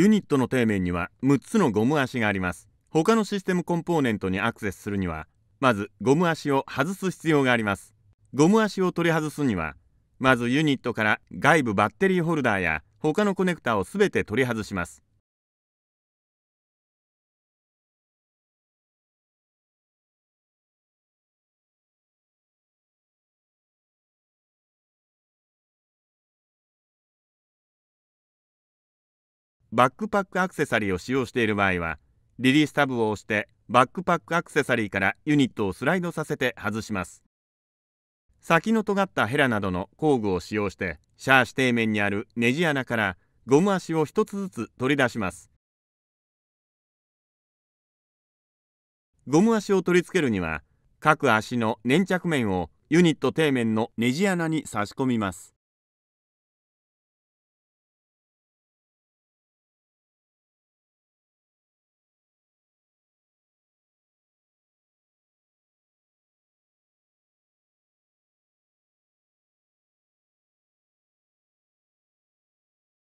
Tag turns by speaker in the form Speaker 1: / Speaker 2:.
Speaker 1: ユニットの底面には6つのゴム足があります他のシス
Speaker 2: テムコンポーネントにアクセスするにはまずゴム足を外す必要がありますゴム足を取り外すにはまずユニットから外部バッテリーホルダーや他のコ
Speaker 1: ネクタを全て取り外しますバックパックアクセサリーを使用している場合はリリースタブを押して
Speaker 2: バックパックアクセサリーからユニットをスライドさせて外します先の尖ったヘラなどの工具を使用してシャーシ底面にあるネジ穴からゴム足を1つずつ取り出しますゴム足を取り付けるには各足の粘着面をユニット底
Speaker 1: 面のネジ穴に差し込みます